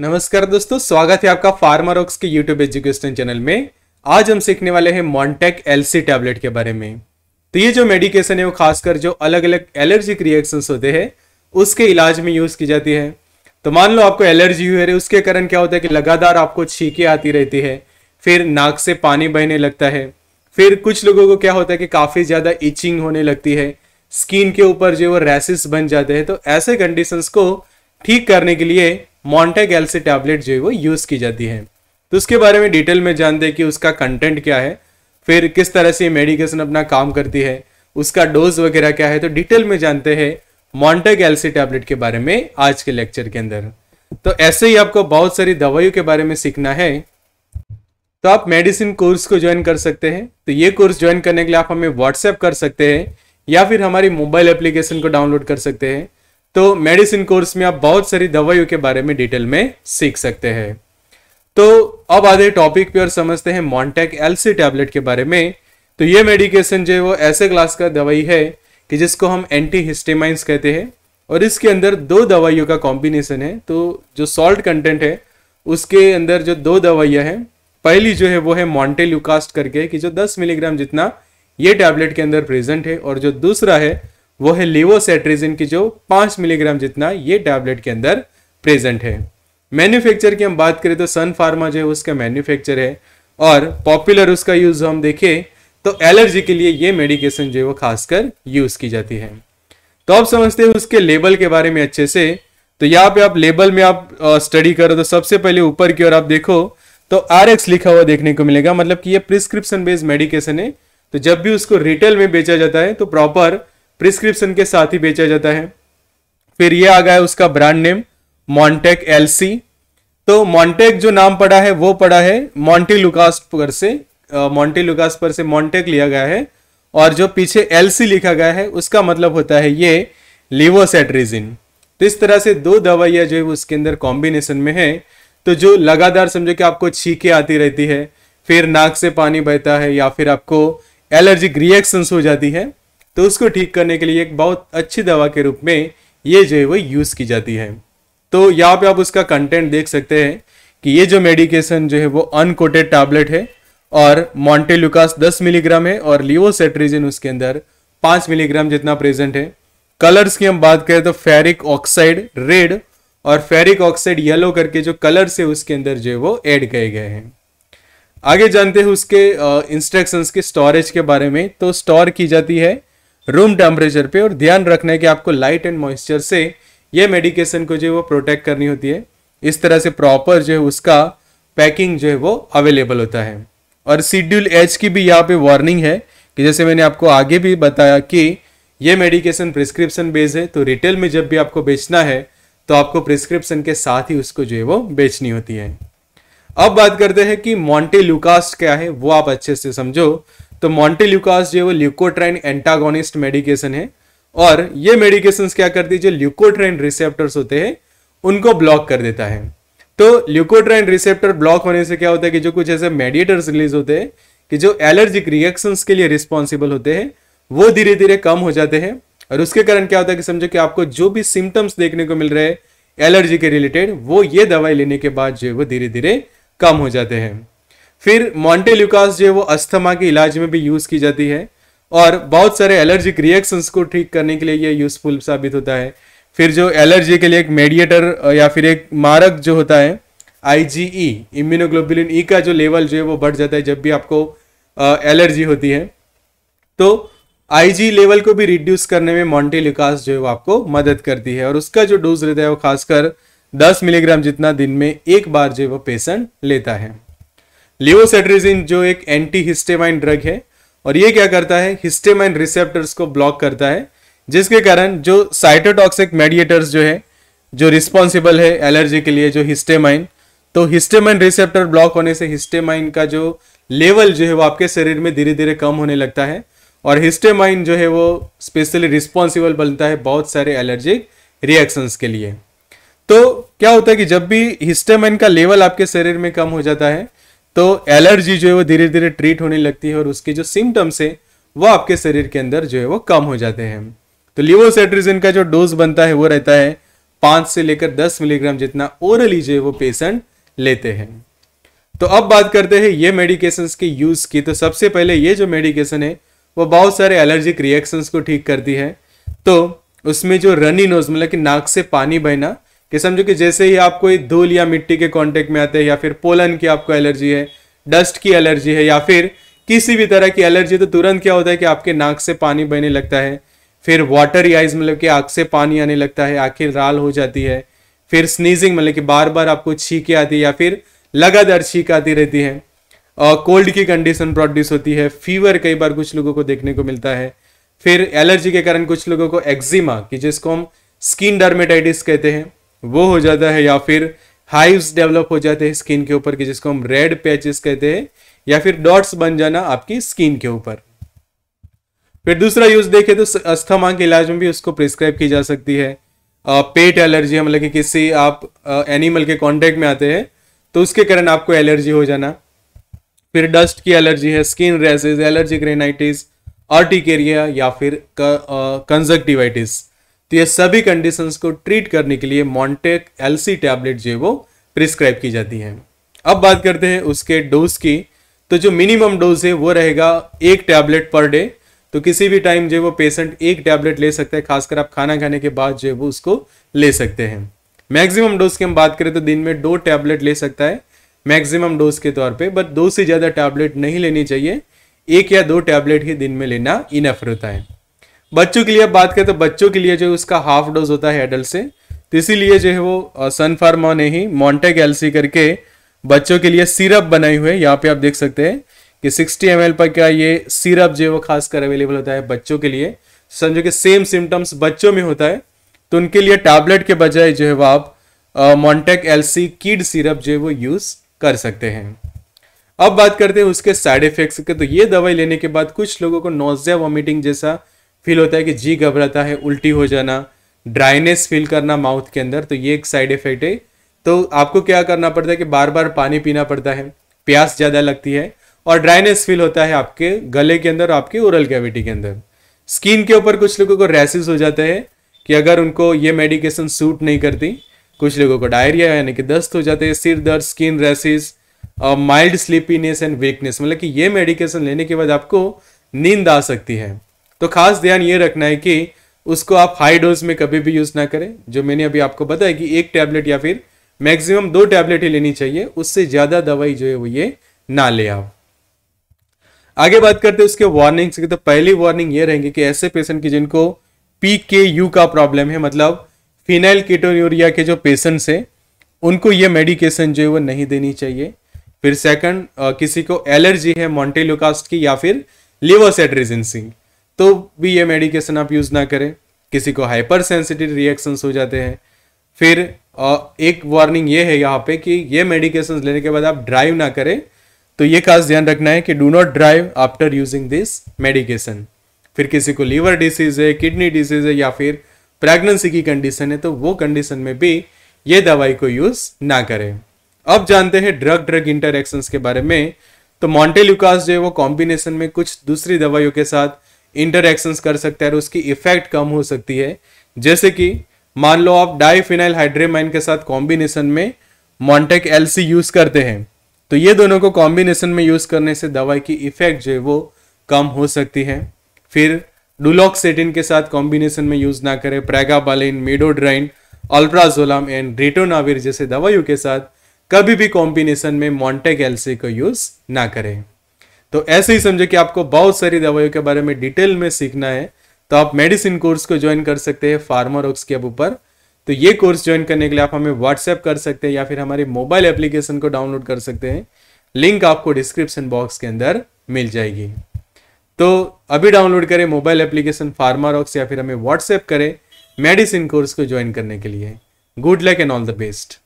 नमस्कार दोस्तों स्वागत है आपका फार्मारोक्स के यूट्यूब एजुकेशन चैनल में आज हम सीखने वाले हैं मॉन्टेक एलसी टैबलेट के बारे में तो ये जो मेडिकेशन है वो खासकर जो अलग अलग एलर्जिक रिएक्शंस होते हैं उसके इलाज में यूज़ की जाती है तो मान लो आपको एलर्जी हुई है उसके कारण क्या होता है कि लगातार आपको छीके आती रहती है फिर नाक से पानी बहने लगता है फिर कुछ लोगों को क्या होता है कि काफ़ी ज़्यादा इचिंग होने लगती है स्किन के ऊपर जो वो रैसेस बन जाते हैं तो ऐसे कंडीशंस को ठीक करने के लिए मोन्टेगेल्सी टैबलेट जो है वो यूज़ की जाती है तो उसके बारे में डिटेल में जानते हैं कि उसका कंटेंट क्या है फिर किस तरह से मेडिकेशन अपना काम करती है उसका डोज वगैरह क्या है तो डिटेल में जानते हैं मोन्टेगेल्सी टैबलेट के बारे में आज के लेक्चर के अंदर तो ऐसे ही आपको बहुत सारी दवाइयों के बारे में सीखना है तो आप मेडिसिन कोर्स को ज्वाइन कर सकते हैं तो ये कोर्स ज्वाइन करने के लिए आप हमें व्हाट्सएप कर सकते हैं या फिर हमारी मोबाइल एप्लीकेशन को डाउनलोड कर सकते हैं तो मेडिसिन कोर्स में आप बहुत सारी दवाइयों के बारे में डिटेल में सीख सकते हैं तो अब आधे टॉपिक पे और समझते हैं मॉन्टेक एलसी टैबलेट के बारे में तो ये मेडिकेशन जो है वो ऐसे क्लास का दवाई है कि जिसको हम एंटी हिस्टेमाइंस कहते हैं और इसके अंदर दो दवाइयों का कॉम्बिनेशन है तो जो सॉल्ट कंटेंट है उसके अंदर जो दो दवाइयाँ हैं पहली जो है वो है मॉन्टेल्यूकास्ट करके कि जो 10 मिलीग्राम जितना ये टैबलेट के अंदर प्रेजेंट है और जो दूसरा है वो है लिवोसेट्रीजिन की जो पांच मिलीग्राम जितना ये टैबलेट के अंदर प्रेजेंट है मैन्युफैक्चर की हम बात करें तो सन फार्मा जो है उसका मैन्युफैक्चर है और पॉपुलर उसका यूज़ हम देखें तो एलर्जी के लिए ये मेडिकेशन जो है वो खासकर यूज़ की जाती है तो आप समझते हैं उसके लेबल के बारे में अच्छे से तो यहाँ पे आप लेबल में आप स्टडी करो तो सबसे पहले ऊपर की ओर आप देखो तो आर लिखा हुआ देखने को मिलेगा मतलब कि ये प्रिस्क्रिप्शन बेस्ड मेडिकेशन है तो जब भी उसको रिटेल में बेचा जाता है तो प्रॉपर प्रिस्क्रिप्शन के साथ ही बेचा जाता है फिर ये आ गया उसका ब्रांड नेम मॉन्टेक एलसी तो मॉन्टेक जो नाम पड़ा है वो पड़ा है मॉन्टी लुकास पर से मॉन्टी लुकास पर से मॉन्टेक लिया गया है और जो पीछे एलसी लिखा गया है उसका मतलब होता है ये लिवोसेट्रिजिन तो इस तरह से दो दवाइयाँ जो है उसके अंदर कॉम्बिनेशन में है तो जो लगातार समझो कि आपको छीके आती रहती है फिर नाक से पानी बहता है या फिर आपको एलर्जिक रिएक्शंस हो जाती है तो उसको ठीक करने के लिए एक बहुत अच्छी दवा के रूप में ये जो है वो यूज़ की जाती है तो यहाँ पे आप उसका कंटेंट देख सकते हैं कि ये जो मेडिकेशन जो है वो अनकोटेड टैबलेट है और मॉन्टेलुकास 10 मिलीग्राम है और लिवोसेट्रीजिन उसके अंदर 5 मिलीग्राम जितना प्रेजेंट है कलर्स की हम बात करें तो फेरिक ऑक्साइड रेड और फेरिक ऑक्साइड येलो करके जो कलर्स है उसके अंदर जो है वो ऐड किए गए हैं आगे जानते हैं उसके इंस्ट्रक्शंस के स्टोरेज के बारे में तो स्टोर की जाती है रूम टेम्परेचर पे और ध्यान रखना है कि आपको लाइट एंड मॉइस्चर से ये मेडिकेशन को जो है वो प्रोटेक्ट करनी होती है इस तरह से प्रॉपर जो है उसका पैकिंग जो है वो अवेलेबल होता है और शेड्यूल एच की भी यहाँ पे वार्निंग है कि जैसे मैंने आपको आगे भी बताया कि ये मेडिकेशन प्रिस्क्रिप्शन बेस्ड है तो रिटेल में जब भी आपको बेचना है तो आपको प्रिस्क्रिप्शन के साथ ही उसको जो है वो बेचनी होती है अब बात करते हैं कि मॉन्टे लुकास क्या है वो आप अच्छे से समझो तो ल्यूकास जो है वो ल्यूकोट्राइन एंटागोनिस्ट मेडिकेशन है और ये मेडिकेशन क्या करती है जो ल्यूकोट्राइन रिसेप्टर्स होते हैं उनको ब्लॉक कर देता है तो ल्यूकोट्राइन रिसेप्टर ब्लॉक होने से क्या होता है कि जो कुछ ऐसे मेडिएटर्स रिलीज होते हैं कि जो एलर्जिक रिएक्शंस के लिए रिस्पॉन्सिबल होते हैं वो धीरे धीरे कम हो जाते हैं और उसके कारण क्या होता है कि समझो कि आपको जो भी सिम्टम्स देखने को मिल रहे हैं एलर्जी के रिलेटेड वो ये दवाई लेने के बाद जो है वो धीरे धीरे कम हो जाते हैं फिर मॉन्टेल्यूकास जो है वो अस्थमा के इलाज में भी यूज़ की जाती है और बहुत सारे एलर्जिक रिएक्शंस को ठीक करने के लिए ये यूज़फुल साबित होता है फिर जो एलर्जी के लिए एक मेडिएटर या फिर एक मारक जो होता है आई जी ई इम्यूनोग्लोबुलिन ई का जो लेवल जो है वो बढ़ जाता है जब भी आपको एलर्जी होती है तो आईजी लेवल को भी रिड्यूस करने में मॉन्टे जो है वो आपको मदद करती है और उसका जो डोज रहता है वो खासकर दस मिलीग्राम जितना दिन में एक बार जो है वो पेशेंट लेता है लियोसेट्रिजिन जो एक एंटी हिस्टेमाइन ड्रग है और ये क्या करता है हिस्टेमाइन रिसेप्टर्स को ब्लॉक करता है जिसके कारण जो साइटोटॉक्सिक मेडिएटर्स जो है जो रिस्पॉन्सिबल है एलर्जी के लिए जो हिस्टेमाइन तो हिस्टेमाइन रिसेप्टर ब्लॉक होने से हिस्टेमाइन का जो लेवल जो है वो आपके शरीर में धीरे धीरे कम होने लगता है और हिस्टेमाइन जो है वो स्पेशली रिस्पॉन्सिबल बनता है बहुत सारे एलर्जिक रिएक्शंस के लिए तो क्या होता है कि जब भी हिस्टेमाइन का लेवल आपके शरीर में कम हो जाता है तो एलर्जी जो है वो धीरे धीरे ट्रीट होने लगती है और उसके जो सिम्टम्स है वो आपके शरीर के अंदर जो है वो कम हो जाते हैं तो लिवोसेट्रिजिन का जो डोज बनता है वो रहता है पाँच से लेकर दस मिलीग्राम जितना ओरली जो है वो पेशेंट लेते हैं तो अब बात करते हैं ये मेडिकेशन के यूज़ की तो सबसे पहले ये जो मेडिकेशन है वो बहुत सारे एलर्जिक रिएक्शंस को ठीक करती है तो उसमें जो रनी नोज मतलब कि नाक से पानी बहना कि समझो कि जैसे ही आप कोई धूल या मिट्टी के कांटेक्ट में आते हैं या फिर पोलन की आपको एलर्जी है डस्ट की एलर्जी है या फिर किसी भी तरह की एलर्जी तो तुरंत क्या होता है कि आपके नाक से पानी बहने लगता है फिर वाटर या मतलब कि आँख से पानी आने लगता है आखिर राल हो जाती है फिर स्नीजिंग मतलब कि बार बार आपको छीके आती है या फिर लगातार छीक आती रहती है कोल्ड की कंडीशन प्रोड्यूस होती है फीवर कई बार कुछ लोगों को देखने को मिलता है फिर एलर्जी के कारण कुछ लोगों को एक्जिमा कि जिसको हम स्किन डर्मेटाइटिस कहते हैं वो हो जाता है या फिर हाइव्स डेवलप हो जाते हैं स्किन के ऊपर की जिसको हम रेड पैचेस कहते हैं या फिर डॉट्स बन जाना आपकी स्किन के ऊपर फिर दूसरा यूज देखें तो अस्थमा के इलाज में भी उसको प्रिस्क्राइब की जा सकती है आ, पेट एलर्जी मतलब कि किसी आप आ, एनिमल के कांटेक्ट में आते हैं तो उसके कारण आपको एलर्जी हो जाना फिर डस्ट की एलर्जी है स्किन रेसेज एलर्जी ग्रेनाइटिस आर्टिकेरिया या फिर कंजक्टिवाइटिस तो ये सभी कंडीशंस को ट्रीट करने के लिए मॉन्टेक एलसी टैबलेट जो है वो प्रिस्क्राइब की जाती है अब बात करते हैं उसके डोज की तो जो मिनिमम डोज है वो रहेगा एक टैबलेट पर डे तो किसी भी टाइम जो है वो पेशेंट एक टैबलेट ले सकता है खासकर आप खाना खाने के बाद जो है वो उसको ले सकते हैं मैक्सिमम डोज की हम बात करें तो दिन में दो टैबलेट ले सकता है मैक्सिमम डोज के तौर पे बट दो से ज़्यादा टैबलेट नहीं लेनी चाहिए एक या दो टैबलेट ही दिन में लेना इनफ रहता है बच्चों के लिए बात करें तो बच्चों के लिए जो उसका हाफ डोज होता है एडल्ट से तो इसीलिए जो है वो सनफार्मा ने ही मॉन्टेग एलसी करके बच्चों के लिए सिरप बनाई हुई है यहाँ पे आप देख सकते हैं कि 60 एम पर क्या ये सिरप जो है वो खासकर अवेलेबल होता है बच्चों के लिए समझो कि सेम सिम्टम्स बच्चों में होता है तो उनके लिए टैबलेट के बजाय जो है वो आप मॉन्टेक एलसी किड सिरप जो है वो यूज़ कर सकते हैं अब बात करते हैं उसके साइड इफेक्ट्स के तो ये दवाई लेने के बाद कुछ लोगों को नोजिया वॉमिटिंग जैसा फील होता है कि जी घबराता है उल्टी हो जाना ड्राइनेस फील करना माउथ के अंदर तो ये एक साइड इफेक्ट है तो आपको क्या करना पड़ता है कि बार बार पानी पीना पड़ता है प्यास ज़्यादा लगती है और ड्राइनेस फील होता है आपके गले के अंदर आपके ओरल कैविटी के अंदर स्किन के ऊपर कुछ लोगों को रैसेस हो जाते हैं कि अगर उनको ये मेडिकेशन सूट नहीं करती कुछ लोगों को डायरिया यानी कि दस्त हो जाते हैं सिर दर्द skin rashes mild sleepiness and weakness मतलब कि ये मेडिकेशन लेने के बाद आपको नींद आ सकती है तो खास ध्यान ये रखना है कि उसको आप हाई डोज में कभी भी यूज़ ना करें जो मैंने अभी आपको बताया कि एक टैबलेट या फिर मैक्सिमम दो टैबलेट ही लेनी चाहिए उससे ज़्यादा दवाई जो है वो ये ना ले आओ आगे बात करते हैं उसके वार्निंग्स की तो पहली वार्निंग ये रहेंगे कि ऐसे पेशेंट की जिनको पी के यू का प्रॉब्लम है मतलब फिनाइल कीटोन्यूरिया के जो पेशेंट्स हैं उनको ये मेडिकेशन जो है वो नहीं देनी चाहिए फिर सेकंड किसी को एलर्जी है मॉन्टेलोकास्ट की या फिर लिवर सेट्रिजेंसी तो भी ये मेडिकेशन आप यूज़ ना करें किसी को हाइपर सेंसिटिव रिएक्शंस हो जाते हैं फिर एक वार्निंग ये है यहाँ पे कि ये मेडिकेशन लेने के बाद आप ड्राइव ना करें तो ये खास ध्यान रखना है कि do not drive after using this medication फिर किसी को लीवर डिसीज है किडनी डिसीज है या फिर प्रेगनेंसी की कंडीशन है तो वो कंडीशन में भी ये दवाई को यूज़ ना करें अब जानते हैं ड्रग ड्रग इंटरेक्शंस के बारे में तो मॉन्टेल्यूकास जो है वो कॉम्बिनेशन में कुछ दूसरी दवाइयों के साथ इंटरक्शंस कर सकता है और उसकी इफेक्ट कम हो सकती है जैसे कि मान लो आप डाईफिनाइल हाइड्रेमाइन के साथ कॉम्बिनेशन में मॉन्टेक एल यूज़ करते हैं तो ये दोनों को कॉम्बिनेशन में यूज़ करने से दवाई की इफेक्ट जो है वो कम हो सकती है फिर डुलॉक्सेटिन के साथ कॉम्बिनेशन में यूज़ ना करें प्रेगाबालिन मेडोड्राइन अल्ट्राजोलाम एंड रेटोनाविर जैसे दवाइयों के साथ कभी भी कॉम्बिनेशन में मॉन्टेक एलसी को यूज़ ना करें तो ऐसे ही समझो कि आपको बहुत सारी दवाइयों के बारे में डिटेल में सीखना है तो आप मेडिसिन कोर्स को ज्वाइन कर सकते हैं फार्मारोक्स के ऊपर तो ये कोर्स ज्वाइन करने के लिए आप हमें व्हाट्सएप कर सकते हैं या फिर हमारे मोबाइल एप्लीकेशन को डाउनलोड कर सकते हैं लिंक आपको डिस्क्रिप्शन बॉक्स के अंदर मिल जाएगी तो अभी डाउनलोड करें मोबाइल एप्लीकेशन फार्मारॉक्स या फिर हमें व्हाट्सएप करें मेडिसिन कोर्स को ज्वाइन करने के लिए good luck and all the best